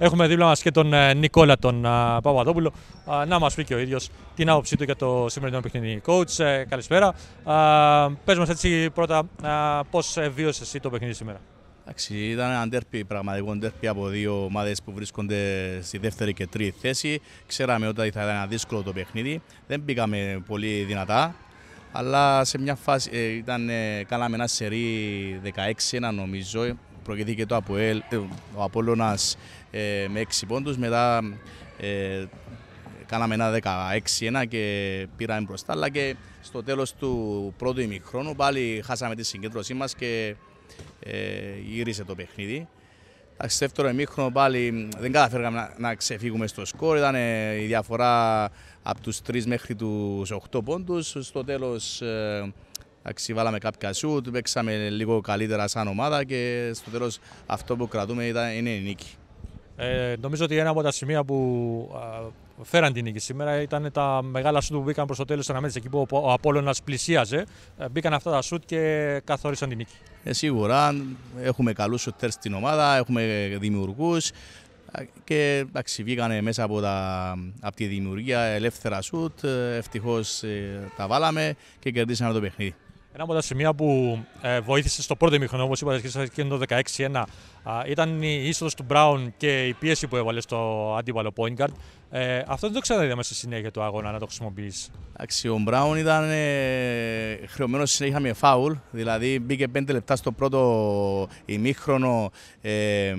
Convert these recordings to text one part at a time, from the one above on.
Έχουμε δίπλα μας και τον ε, Νικόλα τον ε, Παπαδόπουλο ε, να μας πει και ο ίδιος την άποψή του για το σημερινό παιχνίδι. Coach, καλησπέρα. Πες μας έτσι πρώτα, πώ βίωσες εσύ το παιχνίδι σήμερα. Εντάξει, ήταν ένα τέρπι, πραγματικό ντέρπι από δύο ομάδες που βρίσκονται στη δεύτερη και τρίτη θέση. Ξέραμε ότι θα ήταν ένα δύσκολο το παιχνίδι. Δεν πήγαμε πολύ δυνατά. Αλλά σε μια φάση ήταν, κάναμε ένα σερί 16-1 νομίζω προηγήθηκε το Αποέλ, ε, ο Απόλλωνας ε, με 6 πόντους, μετά ε, κάναμε ένα 16-1 και πήραμε μπροστά, αλλά και στο τέλος του πρώτου ημιχρόνου πάλι χάσαμε τη συγκέντρωσή μας και ε, γύρισε το παιχνίδι. Στο δεύτερο ημίχρονο πάλι δεν καταφέραμε να, ξεφύγουμε στο σκορ. Ήταν η διαφορά από τους 3 μέχρι τους 8 πόντους. Στο τέλος Εντάξει, βάλαμε κάποια σούτ, παίξαμε λίγο καλύτερα σαν ομάδα και στο τέλος αυτό που κρατούμε ήταν, είναι η νίκη. Ε, νομίζω ότι ένα από τα σημεία που α, φέραν την νίκη σήμερα ήταν τα μεγάλα σούτ που μπήκαν προς το τέλος της αναμέτρησης. Εκεί που ο Απόλογα πλησίαζε, ε, μπήκαν αυτά τα σούτ και καθόρισαν την νίκη. Ε, σίγουρα έχουμε καλούς σουτέρ στην ομάδα, έχουμε δημιουργούς και εντάξει, βγήκανε μέσα από, τα, από τη δημιουργία ελεύθερα σουτ. Ε, Ευτυχώς ε, τα βάλαμε και κερδίσαμε το παιχνίδι. Ένα από τα σημεία που ε, βοήθησε στο πρώτο ημίχρονο, όπως είπατε και το 16-1, ήταν η είσοδος του Μπράουν και η πίεση που έβαλε στο αντίπαλο point guard. Ε, αυτό δεν το ξαναείδαμε στη συνέχεια του αγώνα να το χρησιμοποιήσει. Εντάξει, ο Μπράουν ήταν ε, χρεωμένος συνέχεια με φάουλ, δηλαδή μπήκε 5 λεπτά στο πρώτο ημίχρονο. Ε,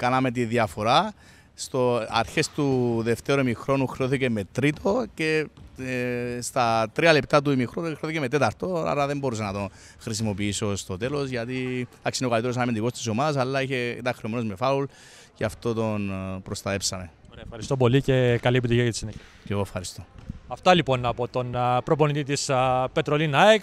κάναμε τη διαφορά. Στο αρχές του δευτέρου ημιχρόνου χρεώθηκε με τρίτο και ε, στα τρία λεπτά του ημιχρόνου χρεώθηκε με τέταρτο, άρα δεν μπορούσα να τον χρησιμοποιήσω στο τέλος γιατί άξινε ο καλύτερος αμυντικός της ομάδας αλλά είχε, ήταν χρεωμένος με φάουλ και αυτό τον ε, προσταέψαμε. Ωραία, ευχαριστώ πολύ και καλή επιτυχία για τη συνέχεια. Και εγώ ευχαριστώ. Αυτά λοιπόν από τον ε, προπονητή της Πετρολίνα ΑΕΚ.